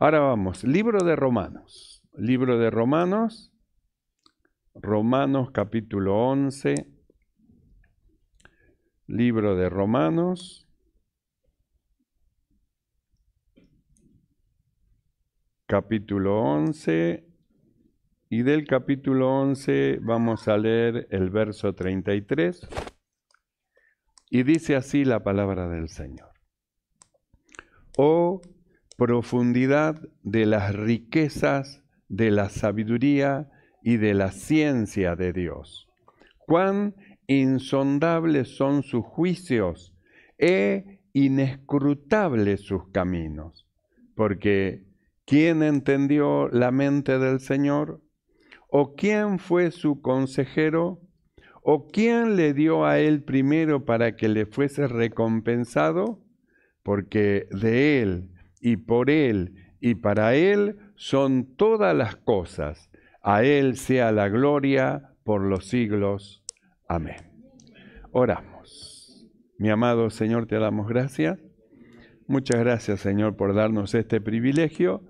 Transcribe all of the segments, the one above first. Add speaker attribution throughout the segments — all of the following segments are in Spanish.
Speaker 1: Ahora vamos, libro de Romanos. Libro de Romanos, Romanos capítulo 11. Libro de Romanos. Capítulo 11. Y del capítulo 11 vamos a leer el verso 33. Y dice así la palabra del Señor. Oh profundidad de las riquezas de la sabiduría y de la ciencia de Dios. Cuán insondables son sus juicios e inescrutables sus caminos. Porque ¿quién entendió la mente del Señor? ¿O quién fue su consejero? ¿O quién le dio a él primero para que le fuese recompensado? Porque de él y por Él y para Él son todas las cosas. A Él sea la gloria por los siglos. Amén. Oramos. Mi amado Señor, te damos gracias. Muchas gracias, Señor, por darnos este privilegio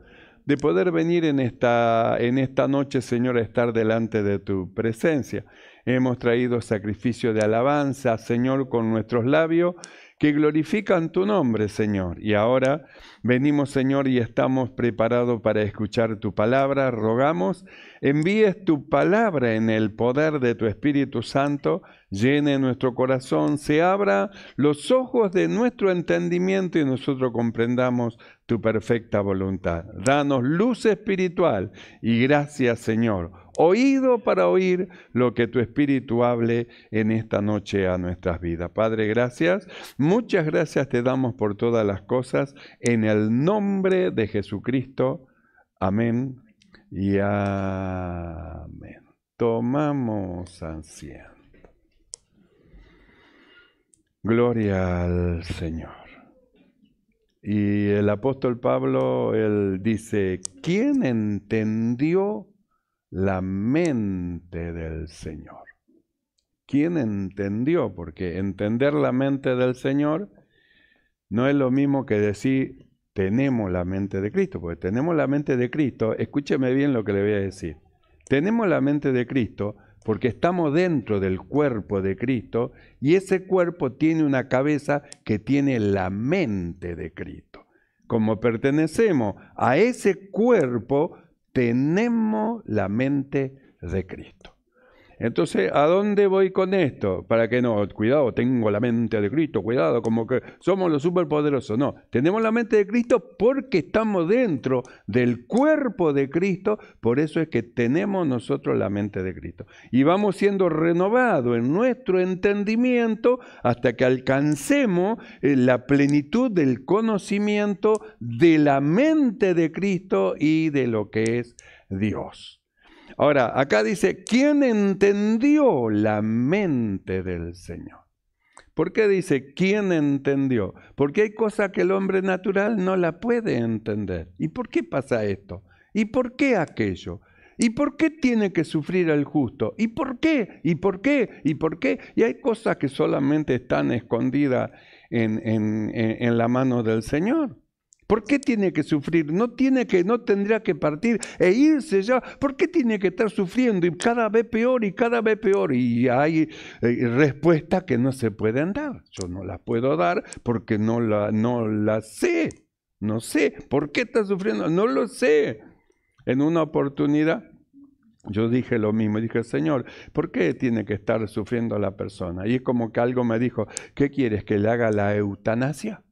Speaker 1: de poder venir en esta, en esta noche, Señor, a estar delante de tu presencia. Hemos traído sacrificio de alabanza, Señor, con nuestros labios que glorifican tu nombre, Señor. Y ahora venimos, Señor, y estamos preparados para escuchar tu palabra. Rogamos envíes tu palabra en el poder de tu Espíritu Santo, llene nuestro corazón, se abra los ojos de nuestro entendimiento y nosotros comprendamos tu perfecta voluntad. Danos luz espiritual y gracias Señor, oído para oír lo que tu Espíritu hable en esta noche a nuestras vidas. Padre, gracias. Muchas gracias te damos por todas las cosas. En el nombre de Jesucristo. Amén y amén. Tomamos asiento. Gloria al Señor. Y el apóstol Pablo, él dice, ¿quién entendió la mente del Señor? ¿Quién entendió? Porque entender la mente del Señor no es lo mismo que decir, tenemos la mente de Cristo, porque tenemos la mente de Cristo, escúcheme bien lo que le voy a decir, tenemos la mente de Cristo porque estamos dentro del cuerpo de Cristo y ese cuerpo tiene una cabeza que tiene la mente de Cristo. Como pertenecemos a ese cuerpo, tenemos la mente de Cristo. Entonces, ¿a dónde voy con esto? Para que no, cuidado, tengo la mente de Cristo, cuidado, como que somos los superpoderosos. No, tenemos la mente de Cristo porque estamos dentro del cuerpo de Cristo, por eso es que tenemos nosotros la mente de Cristo. Y vamos siendo renovados en nuestro entendimiento hasta que alcancemos eh, la plenitud del conocimiento de la mente de Cristo y de lo que es Dios. Ahora, acá dice, ¿quién entendió la mente del Señor? ¿Por qué dice, ¿quién entendió? Porque hay cosas que el hombre natural no la puede entender. ¿Y por qué pasa esto? ¿Y por qué aquello? ¿Y por qué tiene que sufrir el justo? ¿Y por qué? ¿Y por qué? ¿Y por qué? Y hay cosas que solamente están escondidas en, en la mano del Señor. ¿Por qué tiene que sufrir? No tiene que, no tendría que partir e irse ya. ¿Por qué tiene que estar sufriendo y cada vez peor y cada vez peor? Y hay eh, respuestas que no se pueden dar. Yo no las puedo dar porque no la, no la sé. No sé. ¿Por qué está sufriendo? No lo sé. En una oportunidad yo dije lo mismo, dije, Señor, ¿por qué tiene que estar sufriendo la persona? Y es como que algo me dijo, ¿qué quieres que le haga la eutanasia?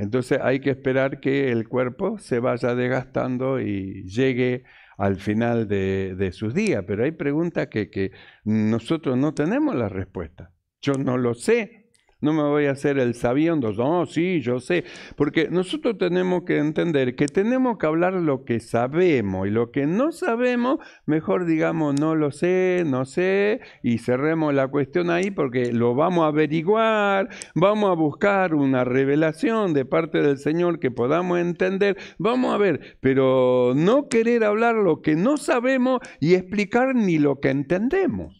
Speaker 1: Entonces hay que esperar que el cuerpo se vaya desgastando y llegue al final de, sus días. Pero hay preguntas que nosotros no tenemos la respuesta. Yo no lo sé, no me voy a hacer el sabiendo, no, sí, yo sé, porque nosotros tenemos que entender que tenemos que hablar lo que sabemos y lo que no sabemos, mejor digamos no lo sé, no sé, y cerremos la cuestión ahí porque lo vamos a averiguar, vamos a buscar una revelación de parte del Señor que podamos entender, vamos a ver, pero no querer hablar lo que no sabemos y explicar ni lo que entendemos.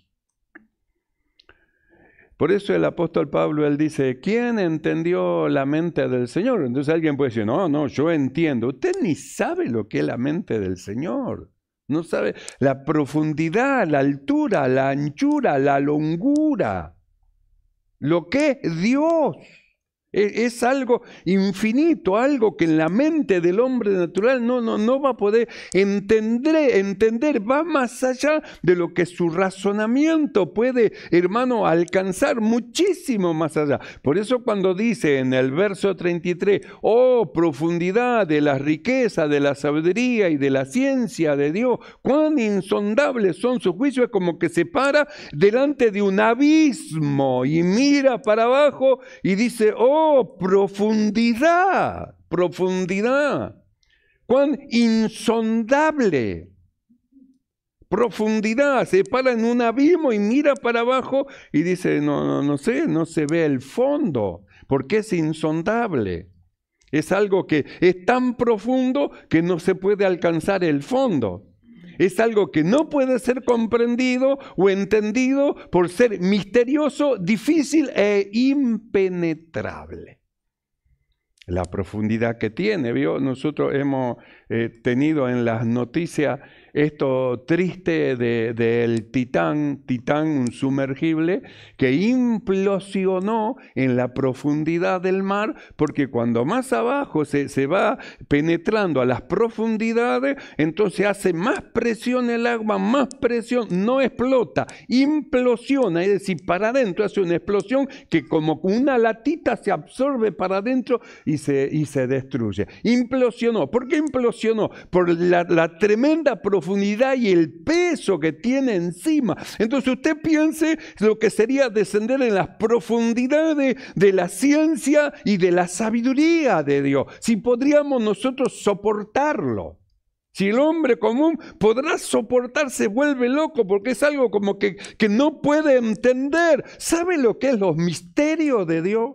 Speaker 1: Por eso el apóstol Pablo, él dice, ¿quién entendió la mente del Señor? Entonces alguien puede decir, no, no, yo entiendo. Usted ni sabe lo que es la mente del Señor. No sabe la profundidad, la altura, la anchura, la longura. Lo que es Dios. E, es algo infinito, algo que en la mente del hombre natural no, no, no va a poder entender, entender, va más allá de lo que su razonamiento puede, hermano, alcanzar, muchísimo más allá. Por eso cuando dice en el verso 33, oh profundidad de la riqueza, de la sabiduría y de la ciencia de Dios, cuán insondables son sus juicios, es como que se para delante de un abismo y mira para abajo y dice, oh, profundidad, profundidad. Cuán insondable. Profundidad. Se para en un abismo y mira para abajo y dice, no, no, no sé, no se ve el fondo, porque es insondable. Es algo que es tan profundo que no se puede alcanzar el fondo. Es algo que no puede ser comprendido o entendido por ser misterioso, difícil e impenetrable. La profundidad que tiene, ¿vio? Nosotros hemos eh, tenido en las noticias esto triste del Titán, Titán, un sumergible, que implosionó en la profundidad del mar, porque cuando más abajo se, va penetrando a las profundidades, entonces hace más presión el agua, más presión, no explota, implosiona, es decir, para adentro hace una explosión que como una latita se absorbe para adentro y se, y se destruye. Implosionó, ¿por qué implosionó? Por la, la tremenda profundidad profundidad y el peso que tiene encima. Entonces usted piense lo que sería descender en las profundidades de la ciencia y de la sabiduría de Dios. Si podríamos nosotros soportarlo. Si el hombre común podrá soportar, se vuelve loco porque es algo como que, que no puede entender. ¿Sabe lo que es los misterios de Dios?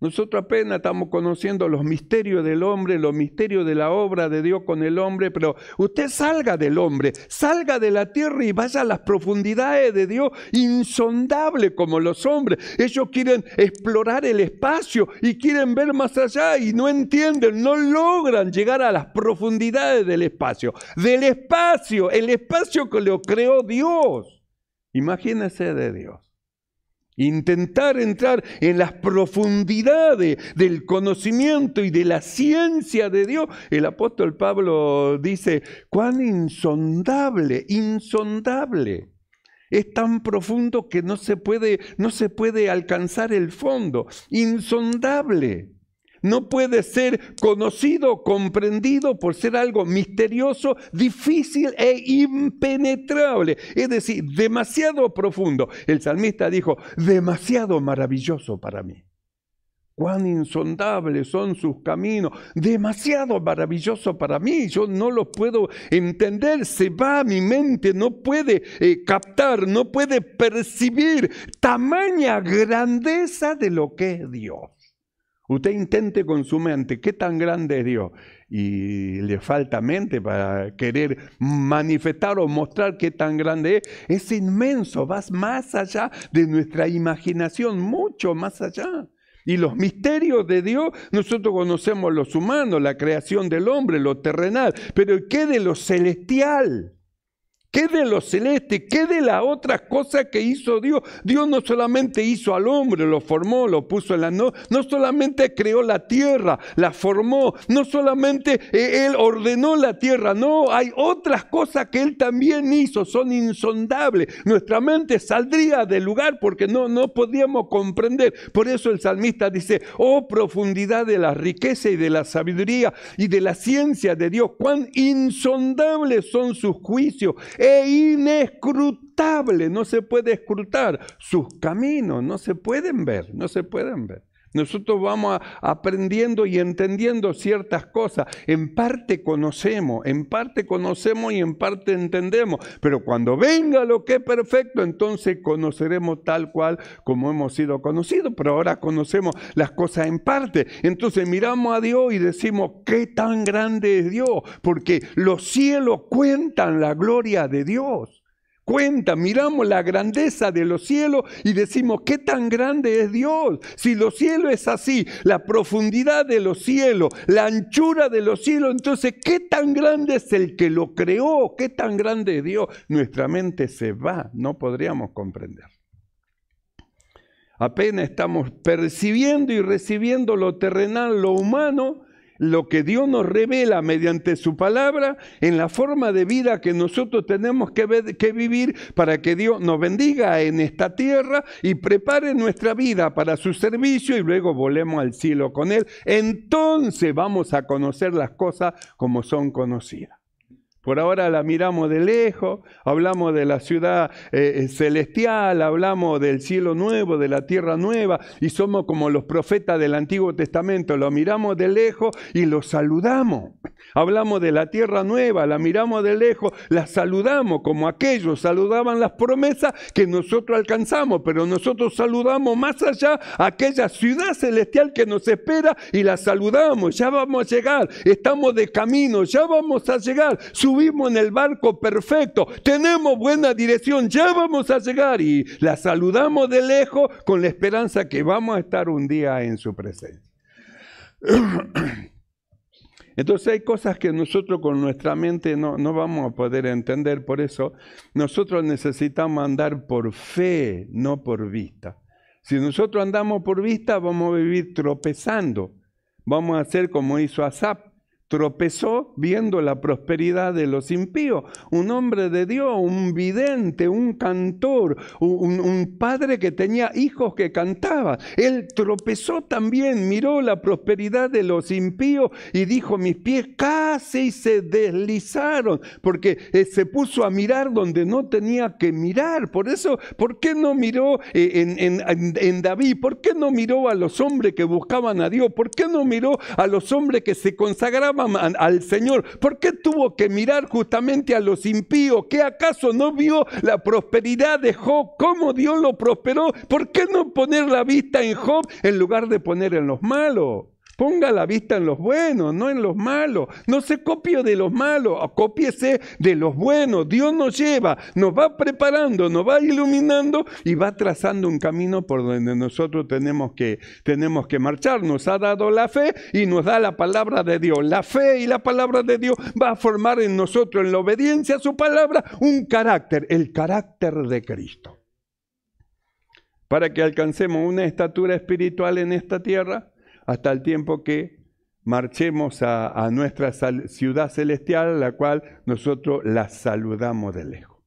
Speaker 1: Nosotros apenas estamos conociendo los misterios del hombre, los misterios de la obra de Dios con el hombre, pero usted salga del hombre, salga de la tierra y vaya a las profundidades de Dios, insondable como los hombres. Ellos quieren explorar el espacio y quieren ver más allá y no entienden, no logran llegar a las profundidades del espacio. Del espacio, el espacio que lo creó Dios. Imagínese de Dios. Intentar entrar en las profundidades del conocimiento y de la ciencia de Dios. El apóstol Pablo dice, cuán insondable, insondable. Es tan profundo que no se puede, no se puede alcanzar el fondo. Insondable no puede ser conocido, comprendido por ser algo misterioso, difícil e impenetrable, es decir, demasiado profundo. El salmista dijo, demasiado maravilloso para mí. Cuán insondables son sus caminos, demasiado maravilloso para mí, yo no lo puedo entender, se va a mi mente, no puede eh, captar, no puede percibir tamaña grandeza de lo que es Dios. Usted intente con su mente qué tan grande es Dios y le falta mente para querer manifestar o mostrar qué tan grande es. Es inmenso, vas más allá de nuestra imaginación, mucho más allá. Y los misterios de Dios, nosotros conocemos los humanos, la creación del hombre, lo terrenal, pero ¿qué de lo celestial? ¿Qué de lo celeste? ¿Qué de las otras cosas que hizo Dios? Dios no solamente hizo al hombre, lo formó, lo puso en la... No, no solamente creó la tierra, la formó, no solamente eh, Él ordenó la tierra, no, hay otras cosas que Él también hizo, son insondables. Nuestra mente saldría del lugar porque no, no podíamos comprender. Por eso el salmista dice, oh profundidad de la riqueza y de la sabiduría y de la ciencia de Dios, cuán insondables son sus juicios e inescrutable, no se puede escrutar. Sus caminos no se pueden ver, no se pueden ver. Nosotros vamos aprendiendo y entendiendo ciertas cosas. En parte conocemos, en parte conocemos y en parte entendemos. Pero cuando venga lo que es perfecto, entonces conoceremos tal cual como hemos sido conocidos. Pero ahora conocemos las cosas en parte. Entonces miramos a Dios y decimos, qué tan grande es Dios. Porque los cielos cuentan la gloria de Dios cuenta, miramos la grandeza de los cielos y decimos, ¿qué tan grande es Dios? Si los cielos es así, la profundidad de los cielos, la anchura de los cielos, entonces, ¿qué tan grande es el que lo creó? ¿Qué tan grande es Dios? Nuestra mente se va, no podríamos comprender. Apenas estamos percibiendo y recibiendo lo terrenal, lo humano, lo que Dios nos revela mediante su palabra en la forma de vida que nosotros tenemos que, vivir para que Dios nos bendiga en esta tierra y prepare nuestra vida para su servicio y luego volvemos al cielo con Él. Entonces vamos a conocer las cosas como son conocidas. Por ahora la miramos de lejos, hablamos de la ciudad eh, eh, celestial, hablamos del cielo nuevo, de la tierra nueva, y somos como los profetas del Antiguo Testamento, lo miramos de lejos y lo saludamos. Hablamos de la tierra nueva, la miramos de lejos, la saludamos como aquellos saludaban las promesas que nosotros alcanzamos, pero nosotros saludamos más allá aquella ciudad celestial que nos espera y la saludamos, ya vamos a llegar, estamos de camino, ya vamos a llegar. Estuvimos en el barco perfecto, tenemos buena dirección, ya vamos a llegar y la saludamos de lejos con la esperanza que vamos a estar un día en su presencia. Entonces hay cosas que nosotros con nuestra mente no, no, vamos a poder entender, por eso nosotros necesitamos andar por fe, no por vista. Si nosotros andamos por vista, vamos a vivir tropezando, vamos a hacer como hizo Asap, tropezó viendo la prosperidad de los impíos. Un hombre de Dios, un vidente, un cantor, un, padre que tenía hijos que cantaban. Él tropezó también, miró la prosperidad de los impíos y dijo, mis pies casi se deslizaron, porque eh, se puso a mirar donde no tenía que mirar. Por eso, ¿por qué no miró eh, en David? ¿Por qué no miró a los hombres que buscaban a Dios? ¿Por qué no miró a los hombres que se consagraban? al Señor. ¿Por qué tuvo que mirar justamente a los impíos? ¿Qué acaso no vio la prosperidad de Job? ¿Cómo Dios lo prosperó? ¿Por qué no poner la vista en Job en lugar de poner en los malos? Ponga la vista en los buenos, no en los malos. No se copie de los malos, acópiese ah, de los buenos. Dios nos lleva, nos va preparando, nos va iluminando y va trazando un camino por donde nosotros tenemos que, tenemos que marchar. Nos ha dado la fe y nos da la palabra de Dios. La fe y la palabra de Dios va a formar en nosotros, en la obediencia a su palabra, un carácter, el carácter de Cristo. Para que alcancemos una estatura espiritual en esta tierra, hasta el tiempo que marchemos a, nuestra ciudad celestial, la cual nosotros la saludamos de lejos.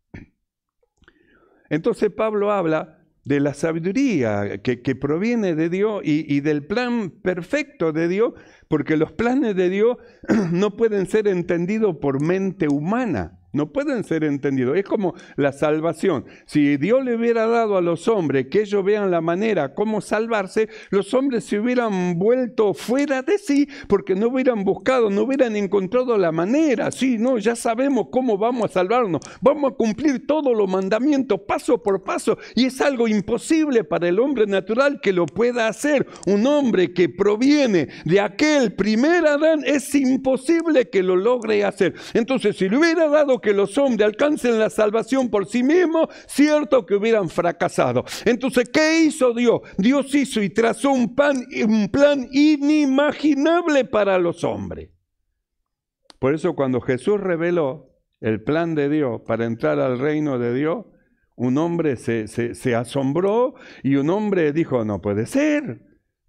Speaker 1: Entonces Pablo habla de la sabiduría que, proviene de Dios y, del plan perfecto de Dios, porque los planes de Dios no pueden ser entendidos por mente humana. No pueden ser entendidos. Es como la salvación. Si Dios le hubiera dado a los hombres que ellos vean la manera cómo salvarse, los hombres se hubieran vuelto fuera de sí porque no hubieran buscado, no hubieran encontrado la manera. Sí, no, ya sabemos cómo vamos a salvarnos. Vamos a cumplir todos los mandamientos paso por paso. Y es algo imposible para el hombre natural que lo pueda hacer. Un hombre que proviene de aquel primer Adán es imposible que lo logre hacer. Entonces, si le hubiera dado que los hombres alcancen la salvación por sí mismos, cierto que hubieran fracasado. Entonces, ¿qué hizo Dios? Dios hizo y trazó un, un plan inimaginable para los hombres. Por eso cuando Jesús reveló el plan de Dios para entrar al reino de Dios, un hombre se, se asombró y un hombre dijo, no puede ser.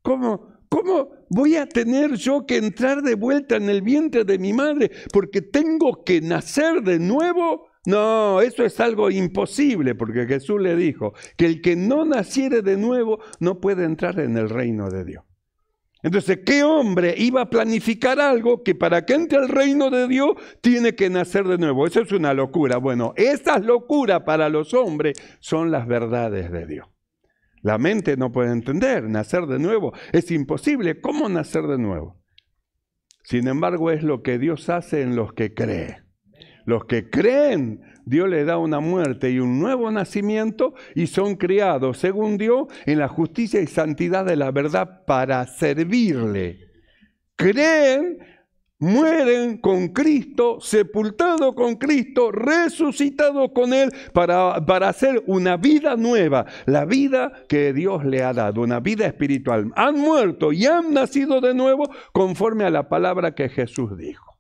Speaker 1: ¿Cómo? ¿Cómo? voy a tener yo que entrar de vuelta en el vientre de mi madre porque tengo que nacer de nuevo. No, eso es algo imposible porque Jesús le dijo que el que no naciere de nuevo no puede entrar en el reino de Dios. Entonces, ¿qué hombre iba a planificar algo que para que entre al reino de Dios tiene que nacer de nuevo? Eso es una locura. Bueno, esas locuras para los hombres son las verdades de Dios. La mente no puede entender, nacer de nuevo es imposible. ¿Cómo nacer de nuevo? Sin embargo, es lo que Dios hace en los que creen. Los que creen, Dios les da una muerte y un nuevo nacimiento y son criados, según Dios, en la justicia y santidad de la verdad para servirle. Creen mueren con Cristo, sepultado con Cristo, resucitado con Él para, para hacer una vida nueva, la vida que Dios le ha dado, una vida espiritual. Han muerto y han nacido de nuevo conforme a la palabra que Jesús dijo.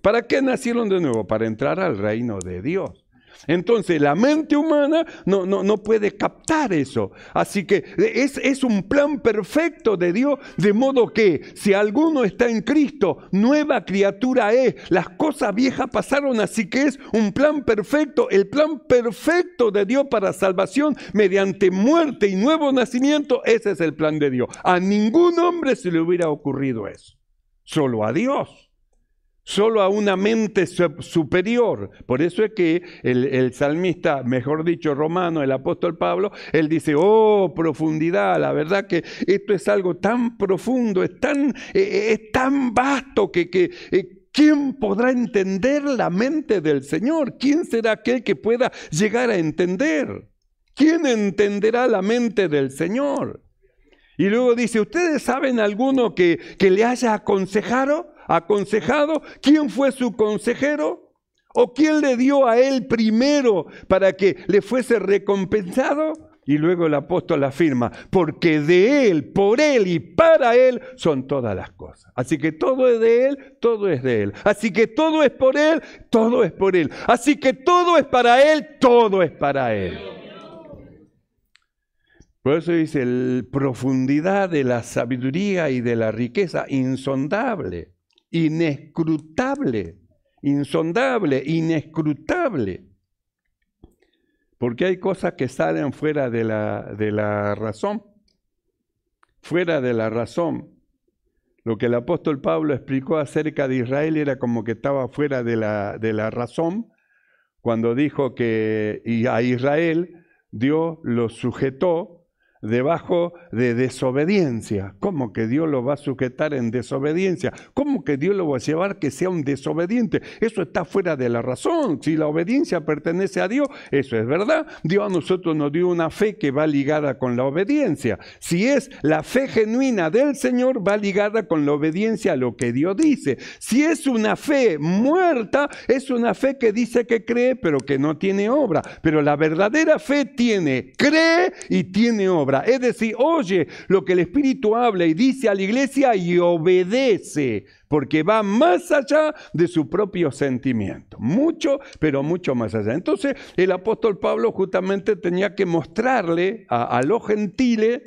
Speaker 1: ¿Para qué nacieron de nuevo? Para entrar al reino de Dios. Entonces la mente humana no, puede captar eso. Así que es, es un plan perfecto de Dios, de modo que si alguno está en Cristo, nueva criatura es, las cosas viejas pasaron, así que es un plan perfecto, el plan perfecto de Dios para salvación mediante muerte y nuevo nacimiento, ese es el plan de Dios. A ningún hombre se le hubiera ocurrido eso, solo a Dios solo a una mente superior. Por eso es que el, salmista, mejor dicho, romano, el apóstol Pablo, él dice, oh, profundidad, la verdad que esto es algo tan profundo, es tan, e-, e-, es tan vasto que... Eh, ¿Quién podrá entender la mente del Señor? ¿Quién será aquel que pueda llegar a entender? ¿Quién entenderá la mente del Señor? Y luego dice, ¿ustedes saben alguno que le haya aconsejado? aconsejado? ¿Quién fue su consejero? ¿O quién le dio a él primero para que le fuese recompensado? Y luego el apóstol afirma, porque de Él, por Él y para Él son todas las cosas. Así que todo es de Él, todo es de Él. Así que todo es por Él, todo es por Él. Así que todo es para Él, todo es para Él. Por eso dice, el profundidad de la sabiduría y de la riqueza insondable inescrutable, insondable, inescrutable. Porque hay cosas que salen fuera de la, de la razón, fuera de la razón. Lo que el apóstol Pablo explicó acerca de Israel era como que estaba fuera de la, de la razón cuando dijo que a Israel Dios lo sujetó debajo de desobediencia. ¿Cómo que Dios lo va a sujetar en desobediencia? ¿Cómo que Dios lo va a llevar que sea un desobediente? Eso está fuera de la razón. Si la obediencia pertenece a Dios, eso es verdad. Dios a nosotros nos dio una fe que va ligada con la obediencia. Si es la fe genuina del Señor, va ligada con la obediencia a lo que Dios dice. Si es una fe muerta, es una fe que dice que cree, pero que no tiene obra. Pero la verdadera fe tiene, cree y tiene obra. Es decir, oye lo que el Espíritu habla y dice a la iglesia y obedece, porque va más allá de su propio sentimiento. Mucho, pero mucho más allá. Entonces el apóstol Pablo justamente tenía que mostrarle a, los gentiles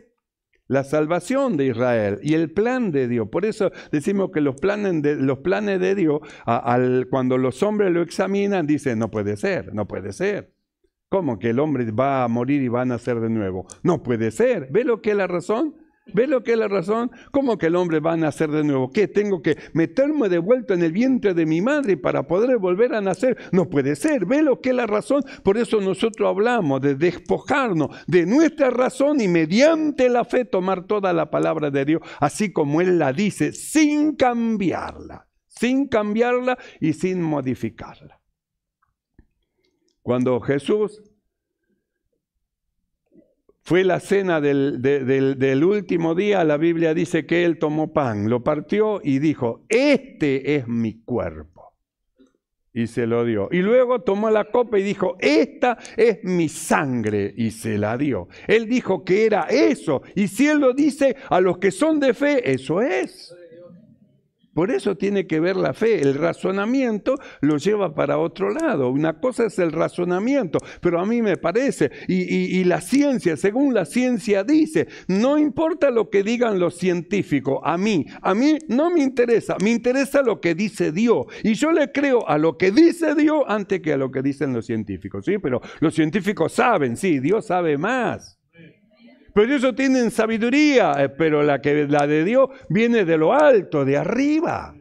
Speaker 1: la salvación de Israel y el plan de Dios. Por eso decimos que los planes de, Dios, cuando los hombres lo examinan, dicen, no puede ser, no puede ser. ¿Cómo que el hombre va a morir y va a nacer de nuevo? No puede ser. ¿Ve lo que es la razón? ¿Ve lo que es la razón? ¿Cómo que el hombre va a nacer de nuevo? ¿Qué? ¿Tengo que meterme de vuelta en el vientre de mi madre para poder volver a nacer? No puede ser. ¿Ve lo que es la razón? Por eso nosotros hablamos de despojarnos de nuestra razón y mediante la fe tomar toda la palabra de Dios, así como Él la dice, sin cambiarla, sin cambiarla y sin modificarla. Cuando Jesús fue la cena del, último día, la Biblia dice que él tomó pan, lo partió y dijo, este es mi cuerpo. Y se lo dio. Y luego tomó la copa y dijo, esta es mi sangre. Y se la dio. Él dijo que era eso. Y si él lo dice a los que son de fe, eso es. Por eso tiene que ver la fe. El razonamiento lo lleva para otro lado. Una cosa es el razonamiento, pero a mí me parece, y, la ciencia, según la ciencia dice, no importa lo que digan los científicos, a mí, a mí no me interesa, me interesa lo que dice Dios. Y yo le creo a lo que dice Dios antes que a lo que dicen los científicos, ¿sí? Pero los científicos saben, sí, Dios sabe más. Pero ellos tienen sabiduría, eh, pero la, que, la de Dios viene de lo alto, de arriba.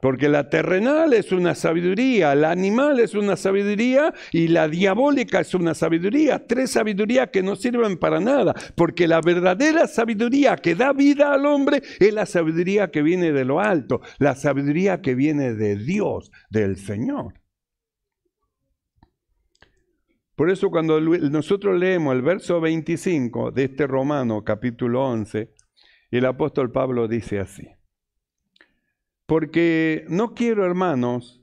Speaker 1: Porque la terrenal es una sabiduría, la animal es una sabiduría y la diabólica es una sabiduría. Tres sabidurías que no sirven para nada. Porque la verdadera sabiduría que da vida al hombre es la sabiduría que viene de lo alto, la sabiduría que viene de Dios, del Señor. Por eso cuando nosotros leemos el verso 25 de este Romano capítulo 11, el apóstol Pablo dice así, porque no quiero, hermanos,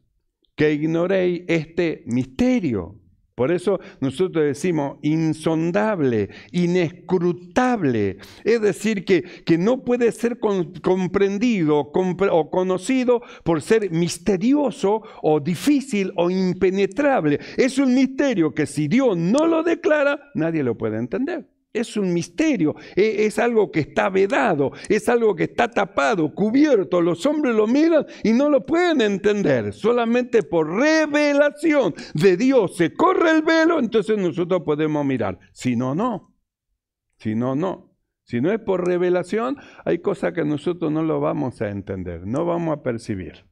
Speaker 1: que ignoréis este misterio por eso nosotros decimos insondable, inescrutable, es decir, que, que no puede ser comprendido o conocido por ser misterioso o difícil o impenetrable. Es un misterio que si Dios no lo declara, nadie lo puede entender. Es un misterio, e-, es, algo que está vedado, es algo que está tapado, cubierto. Los hombres lo miran y no lo pueden entender. Solamente por revelación de Dios se corre el velo, entonces nosotros podemos mirar. Si no, no. Si no, no. Si no es por revelación, hay cosas que nosotros no lo vamos a entender, no vamos a percibir.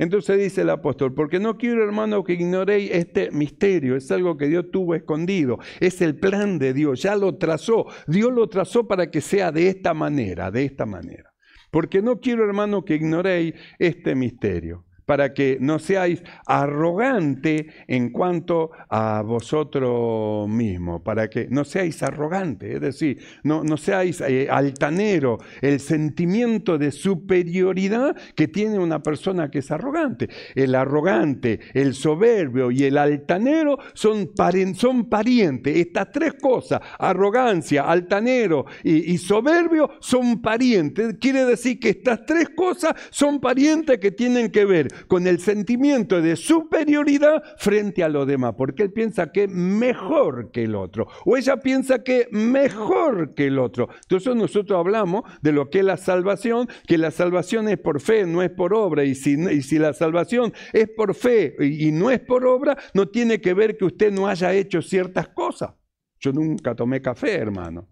Speaker 1: Entonces dice el apóstol, porque no quiero hermano que ignoréis este misterio, es algo que Dios tuvo escondido, es el plan de Dios, ya lo trazó, Dios lo trazó para que sea de esta manera, de esta manera. Porque no quiero hermano que ignoréis este misterio para que no seáis arrogante en cuanto a vosotros mismos, para que no seáis arrogante, es decir, no, seáis eh, altanero, el sentimiento de superioridad que tiene una persona que es arrogante. El arrogante, el soberbio y el altanero son, son parientes. Estas tres cosas, arrogancia, altanero y soberbio, son parientes. Quiere decir que estas tres cosas son parientes que tienen que ver con el sentimiento de superioridad frente a lo demás, porque él piensa que mejor que el otro, o ella piensa que mejor que el otro. Entonces nosotros hablamos de lo que es la salvación, que la salvación es por fe, no es por obra, y si, y si la salvación es por fe y no es por obra, no tiene que ver que usted no haya hecho ciertas cosas. Yo nunca tomé café, hermano.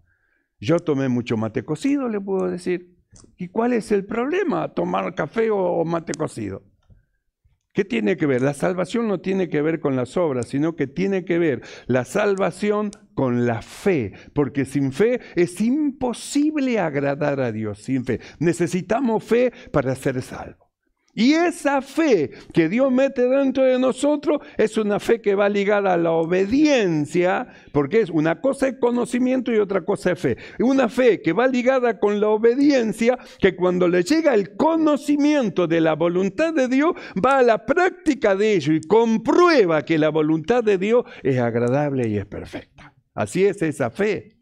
Speaker 1: Yo tomé mucho mate cocido, le puedo decir. ¿Y cuál es el problema? Tomar café o mate cocido. ¿Qué tiene que ver? La salvación no tiene que ver con las obras, sino que tiene que ver la salvación con la fe, porque sin fe es imposible agradar a Dios, sin fe. Necesitamos fe para ser salvos. Y esa fe que Dios mete dentro de nosotros es una fe que va ligada a la obediencia, porque es una cosa es conocimiento y otra cosa es fe. Una fe que va ligada con la obediencia, que cuando le llega el conocimiento de la voluntad de Dios, va a la práctica de ello y comprueba que la voluntad de Dios es agradable y es perfecta. Así es esa fe.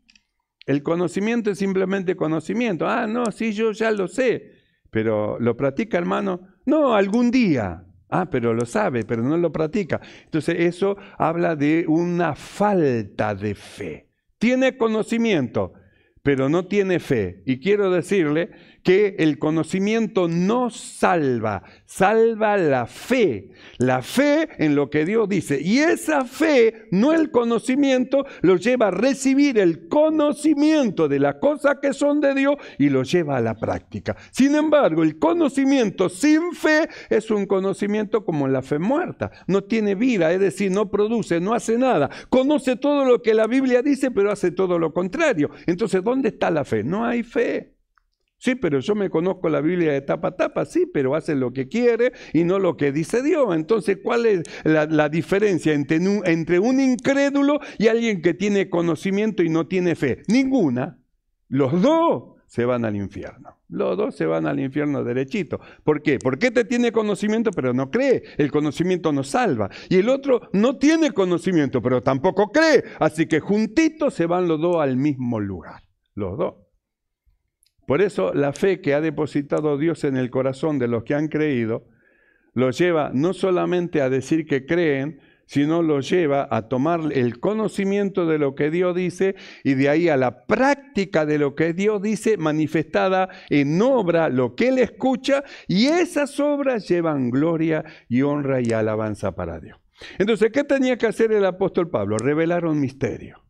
Speaker 1: El conocimiento es simplemente conocimiento. Ah, no, sí, yo ya lo sé. Pero lo practica, hermano, no, algún día. Ah, pero lo sabe, pero no lo practica. Entonces eso habla de una falta de fe. Tiene conocimiento, pero no tiene fe. Y quiero decirle que el conocimiento no salva, salva la fe, la fe en lo que Dios dice. Y esa fe, no el conocimiento, lo lleva a recibir el conocimiento de las cosas que son de Dios y lo lleva a la práctica. Sin embargo, el conocimiento sin fe es un conocimiento como la fe muerta, no tiene vida, es decir, no produce, no hace nada. Conoce todo lo que la Biblia dice, pero hace todo lo contrario. Entonces, ¿dónde está la fe? No hay fe. Sí, pero yo me conozco la Biblia de tapa a tapa, sí, pero hace lo que quiere y no lo que dice Dios. Entonces, ¿cuál es la, diferencia entre un, incrédulo y alguien que tiene conocimiento y no tiene fe? Ninguna. Los dos se van al infierno. Los dos se van al infierno derechito. ¿Por qué? Porque te este tiene conocimiento pero no cree. El conocimiento no salva. Y el otro no tiene conocimiento pero tampoco cree. Así que juntitos se van los dos al mismo lugar. Los dos. Por eso la fe que ha depositado Dios en el corazón de los que han creído, los lleva no solamente a decir que creen, sino los lleva a tomar el conocimiento de lo que Dios dice y de ahí a la práctica de lo que Dios dice manifestada en obra, lo que Él escucha, y esas obras llevan gloria y honra y alabanza para Dios. Entonces, ¿qué tenía que hacer el apóstol Pablo? Revelar un misterio.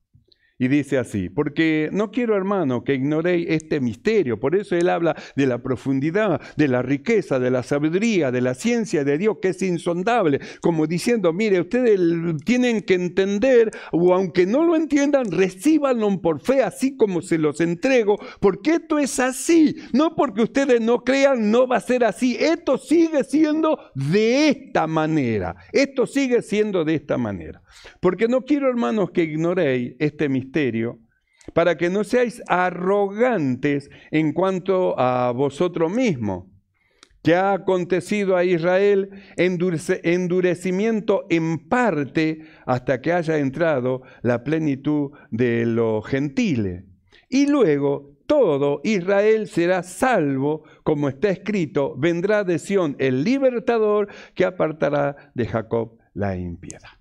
Speaker 1: Y dice así, porque no quiero, hermano, que ignoréis este misterio. Por eso él habla de la profundidad, de la riqueza, de la sabiduría, de la ciencia de Dios, que es insondable. Como diciendo, mire, ustedes tienen que entender, o aunque no lo entiendan, recíbanlo por fe, así como se los entrego, porque esto es así. No porque ustedes no crean, no va a ser así. Esto sigue siendo de esta manera. Esto sigue siendo de esta manera. Porque no quiero, hermanos, que ignoréis este misterio para que no seáis arrogantes en cuanto a vosotros mismos. que ha acontecido a Israel endurecimiento en parte hasta que haya entrado la plenitud de los gentiles. Y luego todo Israel será salvo, como está escrito, vendrá de Sión el libertador que apartará de Jacob la impiedad.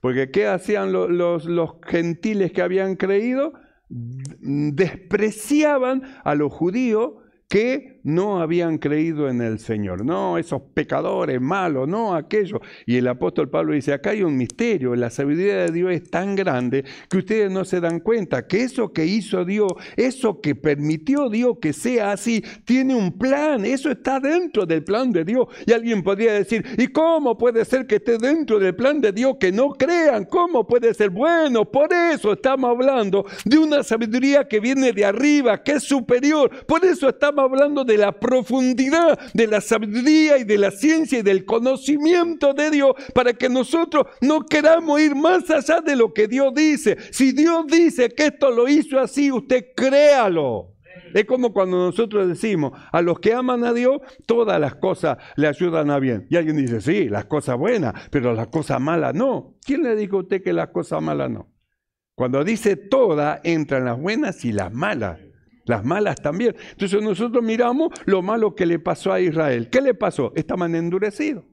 Speaker 1: Porque ¿qué hacían los, los gentiles que habían creído? Despreciaban a los judíos que no habían creído en el Señor. No, esos pecadores malos, no aquello. Y el apóstol Pablo dice, acá hay un misterio, la sabiduría de Dios es tan grande que ustedes no se dan cuenta que eso que hizo Dios, eso que permitió Dios que sea así, tiene un plan, eso está dentro del plan de Dios. Y alguien podría decir, ¿y cómo puede ser que esté dentro del plan de Dios que no crean? ¿Cómo puede ser? Bueno, por eso estamos hablando de una sabiduría que viene de arriba, que es superior. Por eso estamos hablando de la profundidad, de la sabiduría y de la ciencia y del conocimiento de Dios para que nosotros no queramos ir más allá de lo que Dios dice. Si Dios dice que esto lo hizo así, usted créalo. Es como cuando nosotros decimos, a los que aman a Dios, todas las cosas le ayudan a bien. Y alguien dice, sí, las cosas buenas, pero las cosas malas no. ¿Quién le dijo a usted que las cosas malas no? Cuando dice todas, entran las buenas y las malas. Las malas también. Entonces nosotros miramos lo malo que le pasó a Israel. ¿Qué le pasó? Estaban endurecidos.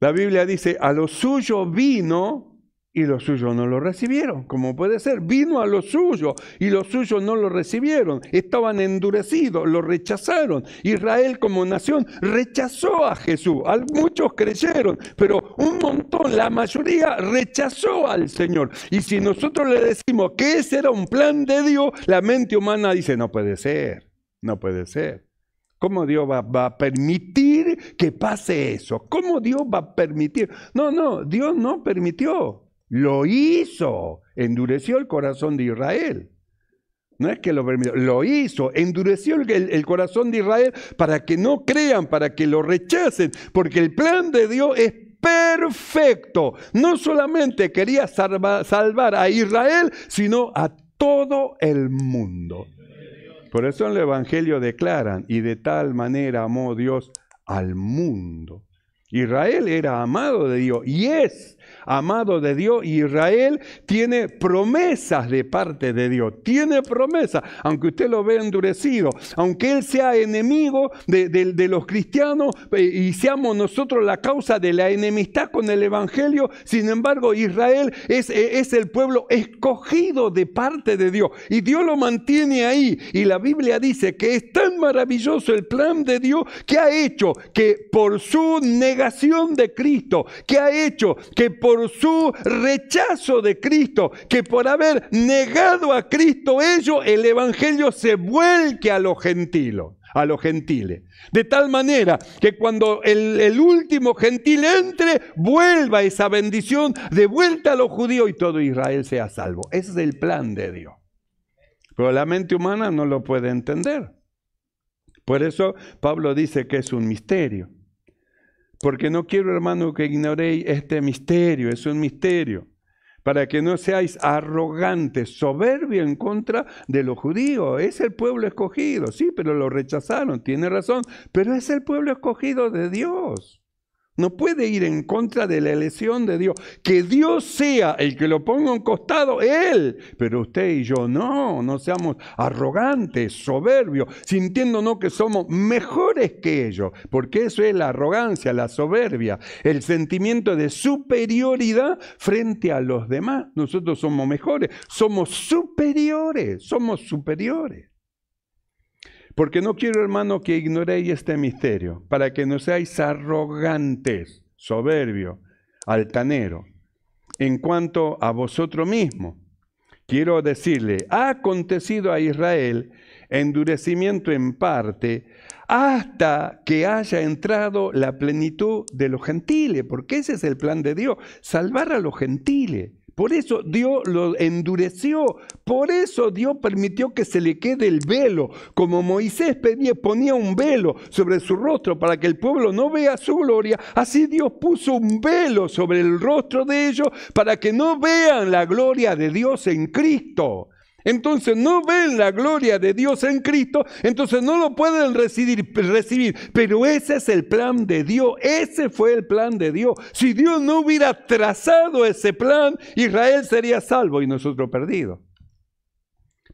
Speaker 1: La Biblia dice, a lo suyo vino y los suyos no lo recibieron, ¿Cómo puede ser. Vino a los suyos y los suyos no lo recibieron. Estaban endurecidos, lo rechazaron. Israel como nación rechazó a Jesús. Muchos creyeron, pero un montón, la mayoría rechazó al Señor. Y si nosotros le decimos que ese era un plan de Dios, la mente humana dice, no puede ser, no puede ser. ¿Cómo Dios va, va, a permitir que pase eso? ¿Cómo Dios va a permitir? No, no, Dios no permitió. Lo hizo, endureció el corazón de Israel. No es que lo permitió, lo hizo, endureció el, corazón de Israel para que no crean, para que lo rechacen, porque el plan de Dios es perfecto. No solamente quería salvar a Israel, sino a todo el mundo. Por eso en el Evangelio declaran, y de tal manera amó Dios al mundo. Israel era amado de Dios y es amado de Dios. Israel tiene promesas de parte de Dios, tiene promesas, aunque usted lo ve endurecido, aunque él sea enemigo de, los cristianos eh, y seamos nosotros la causa de la enemistad con el Evangelio, sin embargo Israel es, eh, es el pueblo escogido de parte de Dios y Dios lo mantiene ahí. Y la Biblia dice que es tan maravilloso el plan de Dios que ha hecho que por su negación, de Cristo, que ha hecho que por su rechazo de Cristo, que por haber negado a Cristo ello, el Evangelio se vuelque a los a los gentiles. De tal manera que cuando el, el, último gentil entre, vuelva esa bendición de vuelta a los judíos y todo Israel sea salvo. Ese es el plan de Dios. Pero la mente humana no lo puede entender. Por eso Pablo dice que es un misterio. Porque no quiero, hermano, que ignoréis este misterio, es un misterio, para que no seáis arrogantes, soberbios en contra de los judíos. Es el pueblo escogido, sí, pero lo rechazaron, tiene razón, pero es el pueblo escogido de Dios. No puede ir en contra de la elección de Dios. Que Dios sea el que lo ponga en costado, Él. Pero usted y yo no, no seamos arrogantes, soberbios, sintiéndonos que somos mejores que ellos. Porque eso es la arrogancia, la soberbia, el sentimiento de superioridad frente a los demás. Nosotros somos mejores, somos superiores, somos superiores. Porque no quiero, hermano, que ignoréis este misterio, para que no seáis arrogantes, soberbios, altaneros. En cuanto a vosotros mismos, quiero decirle, ha acontecido a Israel endurecimiento en parte hasta que haya entrado la plenitud de los gentiles, porque ese es el plan de Dios, salvar a los gentiles. Por eso Dios lo endureció, por eso Dios permitió que se le quede el velo, como Moisés ponía un velo sobre su rostro para que el pueblo no vea su gloria, así Dios puso un velo sobre el rostro de ellos para que no vean la gloria de Dios en Cristo entonces no ven la gloria de Dios en Cristo, entonces no lo pueden recibir, Pero ese es el plan de Dios, ese fue el plan de Dios. Si Dios no hubiera trazado ese plan, Israel sería salvo y nosotros perdidos.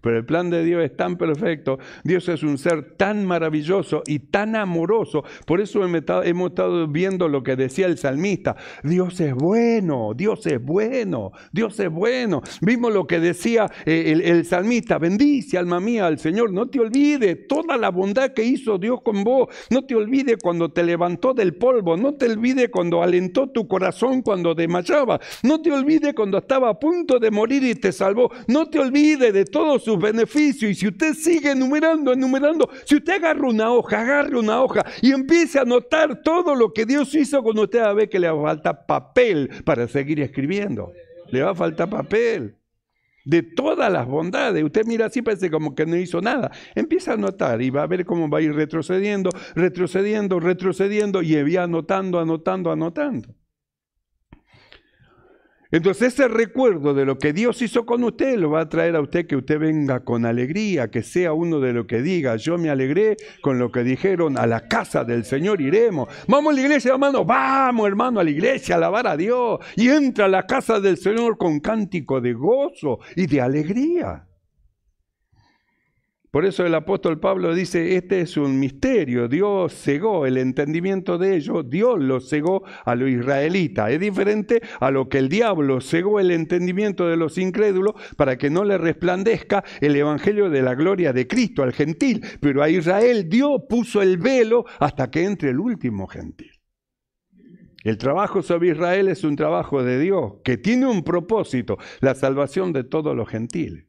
Speaker 1: Pero el plan de Dios es tan perfecto, Dios es un ser tan maravilloso y tan amoroso. Por eso hemos estado viendo lo que decía el salmista, Dios es bueno, Dios es bueno, Dios es bueno. Vimos lo que decía eh, el, salmista, bendice alma mía al Señor, no te olvides toda la bondad que hizo Dios con vos, no te olvides cuando te levantó del polvo, no te olvides cuando alentó tu corazón cuando desmayaba, no te olvides cuando estaba a punto de morir y te salvó, no te olvides de todos sus beneficios. Y si usted sigue enumerando, enumerando, si usted agarra una hoja, agarre una hoja y empiece a anotar todo lo que Dios hizo cuando usted, a ver que le falta papel para seguir escribiendo. Le va a faltar papel. De todas las bondades. Usted mira así, parece como que no hizo nada. Empieza a anotar y va a ver cómo va a ir retrocediendo, retrocediendo, retrocediendo y va anotando, anotando, anotando. Entonces ese recuerdo de lo que Dios hizo con usted lo va a traer a usted que usted venga con alegría, que sea uno de lo que diga, yo me alegré con lo que dijeron, a la casa del Señor iremos. Vamos a la iglesia, hermano, vamos hermano a la iglesia a alabar a Dios. Y entra a la casa del Señor con cántico de gozo y de alegría. Por eso el apóstol Pablo dice, este es un misterio, Dios cegó el entendimiento de ellos, Dios lo cegó a los israelitas. Es diferente a lo que el diablo cegó el entendimiento de los incrédulos para que no le resplandezca el evangelio de la gloria de Cristo al gentil. Pero a Israel Dios puso el velo hasta que entre el último gentil. El trabajo sobre Israel es un trabajo de Dios que tiene un propósito, la salvación de todos los gentiles.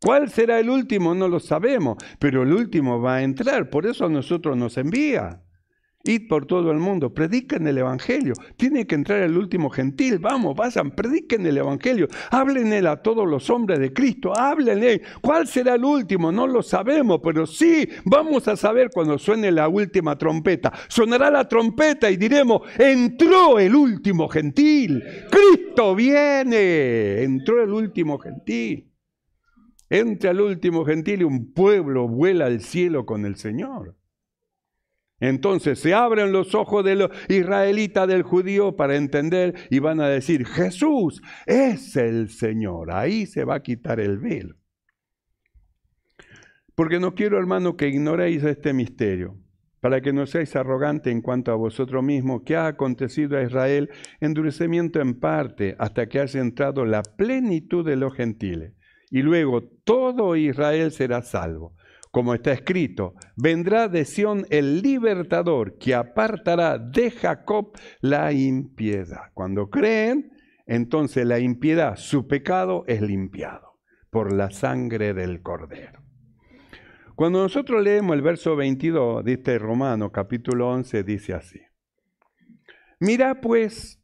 Speaker 1: ¿Cuál será el último? No lo sabemos, pero el último va a entrar, por eso a nosotros nos envía. Id por todo el mundo, prediquen el Evangelio. Tiene que entrar el último gentil. Vamos, vayan, prediquen el Evangelio. Háblenle a todos los hombres de Cristo. Háblenle. ¿Cuál será el último? No lo sabemos, pero sí vamos a saber cuando suene la última trompeta. Sonará la trompeta y diremos, entró el último gentil. Cristo viene. Entró el último gentil. Entre al último gentil y un pueblo vuela al cielo con el Señor. Entonces se abren los ojos de los israelitas del judío para entender y van a decir, Jesús es el Señor. Ahí se va a quitar el velo. Porque no quiero, hermano, que ignoréis este misterio, para que no seáis arrogantes en cuanto a vosotros mismos, que ha acontecido a Israel endurecimiento en parte hasta que haya entrado la plenitud de los gentiles y luego todo Israel será salvo. Como está escrito, vendrá de Sión el libertador que apartará de Jacob la impiedad. Cuando creen, entonces la impiedad, su pecado es limpiado por la sangre del cordero. Cuando nosotros leemos el verso 22 de este Romano capítulo 11, dice así, mira pues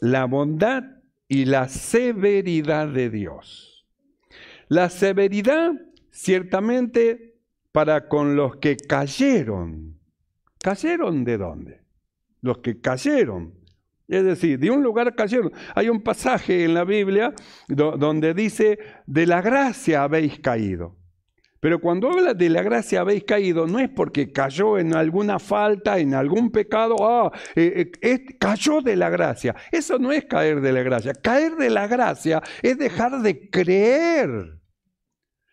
Speaker 1: la bondad y la severidad de Dios la severidad, ciertamente, para con los que cayeron. ¿Cayeron de dónde? Los que cayeron. Es decir, de un lugar cayeron. Hay un pasaje en la Biblia donde dice, de la gracia habéis caído. Pero cuando habla de la gracia habéis caído, no es porque cayó en alguna falta, en algún pecado, ah, eh, eh, cayó de la gracia. Eso no es caer de la gracia. Caer de la gracia es dejar de creer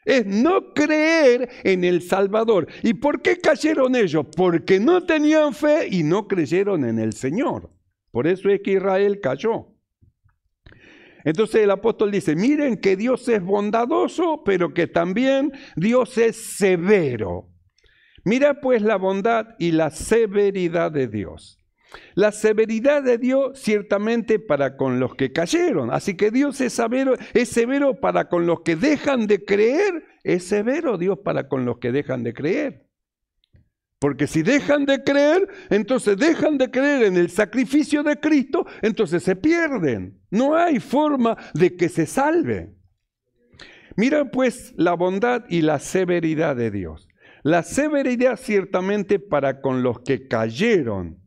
Speaker 1: es no creer en el Salvador. ¿Y por qué cayeron ellos? Porque no tenían fe y no creyeron en el Señor. Por eso es que Israel cayó. Entonces el apóstol dice, miren que Dios es bondadoso, pero que también Dios es severo. Mira pues la bondad y la severidad de Dios. La severidad de Dios ciertamente para con los que cayeron. Así que Dios es severo, es severo para con los que dejan de creer. Es severo Dios para con los que dejan de creer. Porque si dejan de creer, entonces dejan de creer en el sacrificio de Cristo, entonces se pierden. No hay forma de que se salve. Mira pues la bondad y la severidad de Dios. La severidad ciertamente para con los que cayeron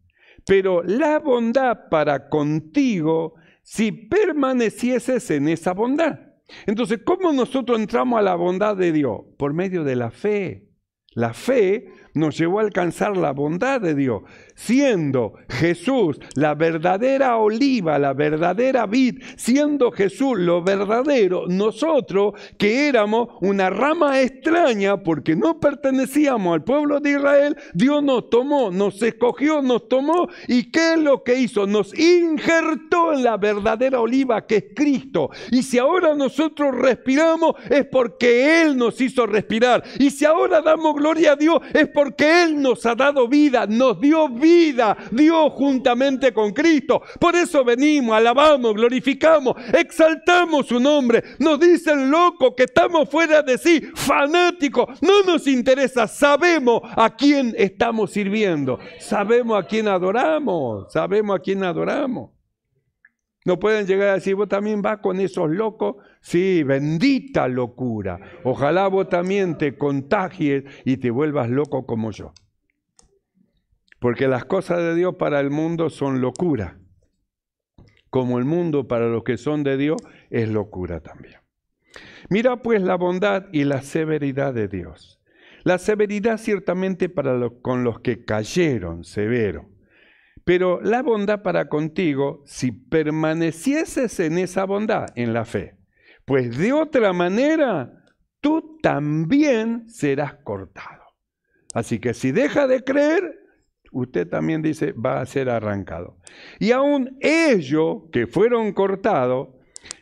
Speaker 1: pero la bondad para contigo si permanecieses en esa bondad. Entonces, ¿cómo nosotros entramos a la bondad de Dios? Por medio de la fe. La fe nos llevó a alcanzar la bondad de Dios, siendo Jesús la verdadera oliva, la verdadera vid, siendo Jesús lo verdadero, nosotros que éramos una rama extraña porque no pertenecíamos al pueblo de Israel, Dios nos tomó, nos escogió, nos tomó y ¿qué es lo que hizo? Nos injertó en la verdadera oliva que es Cristo. Y si ahora nosotros respiramos es porque Él nos hizo respirar. Y si ahora damos gloria a Dios es porque porque Él nos ha dado vida, nos dio vida, dio juntamente con Cristo. Por eso venimos, alabamos, glorificamos, exaltamos su nombre. Nos dicen loco que estamos fuera de sí, fanáticos. No nos interesa, sabemos a quién estamos sirviendo, sabemos a quién adoramos, sabemos a quién adoramos. No pueden llegar a decir, vos también vas con esos locos. Sí, bendita locura. Ojalá vos también te contagies y te vuelvas loco como yo. Porque las cosas de Dios para el mundo son locura. Como el mundo para los que son de Dios es locura también. Mira pues la bondad y la severidad de Dios. La severidad ciertamente para los, con los que cayeron severo pero la bondad para contigo, si permanecieses en esa bondad, en la fe, pues de otra manera tú también serás cortado. Así que si deja de creer, usted también dice, va a ser arrancado. Y aún ellos que fueron cortados,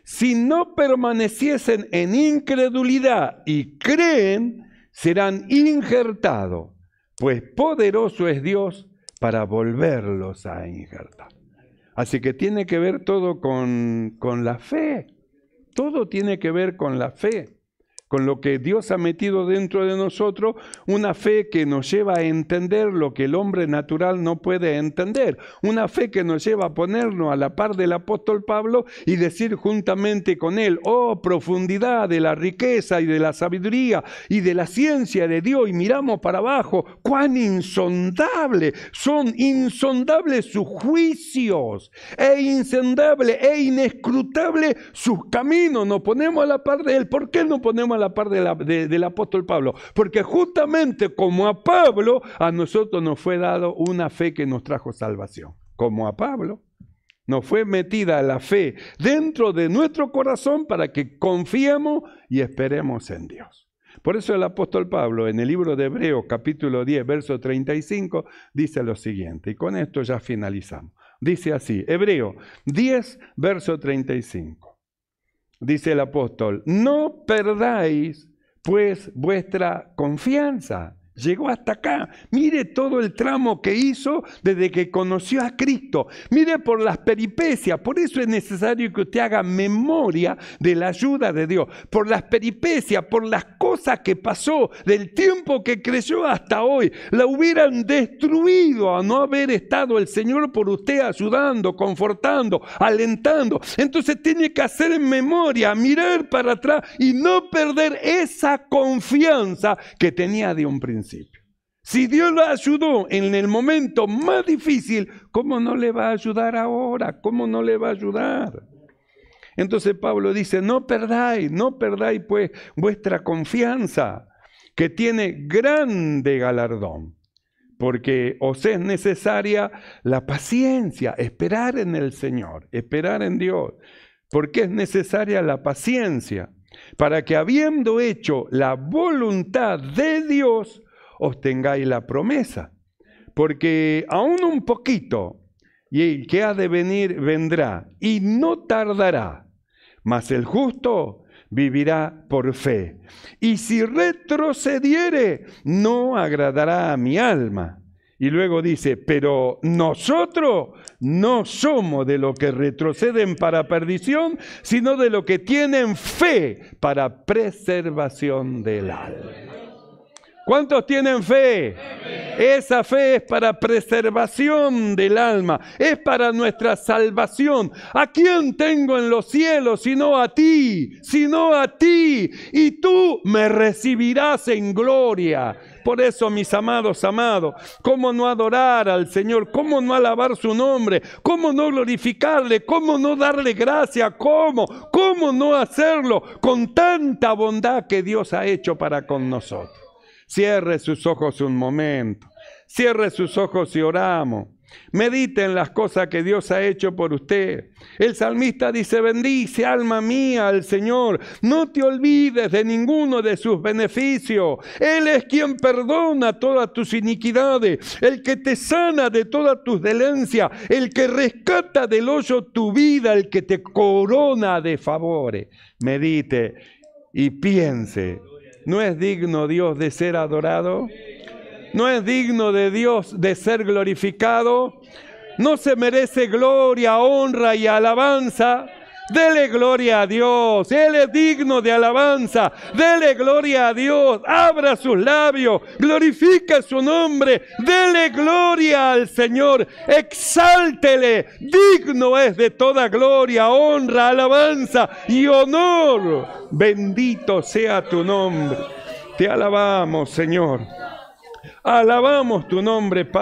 Speaker 1: si no permaneciesen en incredulidad y creen, serán injertados, pues poderoso es Dios para volverlos a injertar. Así que tiene que ver todo con, con la fe. Todo tiene que ver con la fe con lo que Dios ha metido dentro de nosotros, una fe que nos lleva a entender lo que el hombre natural no puede entender, una fe que nos lleva a ponernos a la par del apóstol Pablo y decir juntamente con él, oh profundidad de la riqueza y de la sabiduría y de la ciencia de Dios, y miramos para abajo, cuán insondable, son insondables sus juicios, e insondable e inescrutable sus caminos, nos ponemos a la par de él, ¿por qué no ponemos a la parte del apóstol Pablo. Porque justamente como a Pablo, a nosotros nos fue dado una fe que nos trajo salvación. Como a Pablo. Nos fue metida la fe dentro de nuestro corazón para que confiemos y esperemos en Dios. Por eso el apóstol Pablo en el libro de Hebreos capítulo 10, verso 35, dice lo siguiente, y con esto ya finalizamos. Dice así, Hebreo 10, verso 35 dice el apóstol, no perdáis pues vuestra confianza, Llegó hasta acá. Mire todo el tramo que hizo desde que conoció a Cristo. Mire por las peripecias. Por eso es necesario que usted haga memoria de la ayuda de Dios. Por las peripecias, por las cosas que pasó, del tiempo que creció hasta hoy. La hubieran destruido a no haber estado el Señor por usted ayudando, confortando, alentando. Entonces tiene que hacer memoria, mirar para atrás y no perder esa confianza que tenía de un principio. Si Dios lo ayudó en el momento más difícil, ¿cómo no le va a ayudar ahora? ¿Cómo no le va a ayudar? Entonces Pablo dice, no perdáis, no perdáis pues vuestra confianza, que tiene grande galardón, porque os es necesaria la paciencia, esperar en el Señor, esperar en Dios, porque es necesaria la paciencia, para que habiendo hecho la voluntad de Dios, obtengáis la promesa. Porque aún un poquito, y el que ha de venir, vendrá, y no tardará. Mas el justo vivirá por fe. Y si retrocediere, no agradará a mi alma. Y luego dice, pero nosotros no somos de los que retroceden para perdición, sino de los que tienen fe para preservación del alma. ¿Cuántos tienen fe? Esa fe es para preservación del alma, es para nuestra salvación. ¿A quién tengo en los cielos sino a ti? Sino a ti. Y tú me recibirás en gloria. Por eso, mis amados, amados, ¿cómo no adorar al Señor? ¿Cómo no alabar su nombre? ¿Cómo no glorificarle? ¿Cómo no darle gracia? ¿Cómo? ¿Cómo no hacerlo con tanta bondad que Dios ha hecho para con nosotros? Cierre sus ojos un momento. Cierre sus ojos y oramos. Medite en las cosas que Dios ha hecho por usted. El salmista dice, bendice alma mía al Señor, no te olvides de ninguno de sus beneficios. Él es quien perdona todas tus iniquidades, el que te sana de todas tus delencias, el que rescata del hoyo tu vida, el que te corona de favores. Medite y piense ¿No es digno Dios de ser adorado? ¿No es digno de Dios de ser glorificado? ¿No se merece gloria, honra y alabanza? Dele gloria a Dios. Él es digno de alabanza. Dele gloria a Dios. Abra sus labios. Glorifica su nombre. Dele gloria al Señor. Exáltele. Digno es de toda gloria, honra, alabanza y honor. Bendito sea tu nombre. Te alabamos, Señor. Alabamos tu nombre, Padre.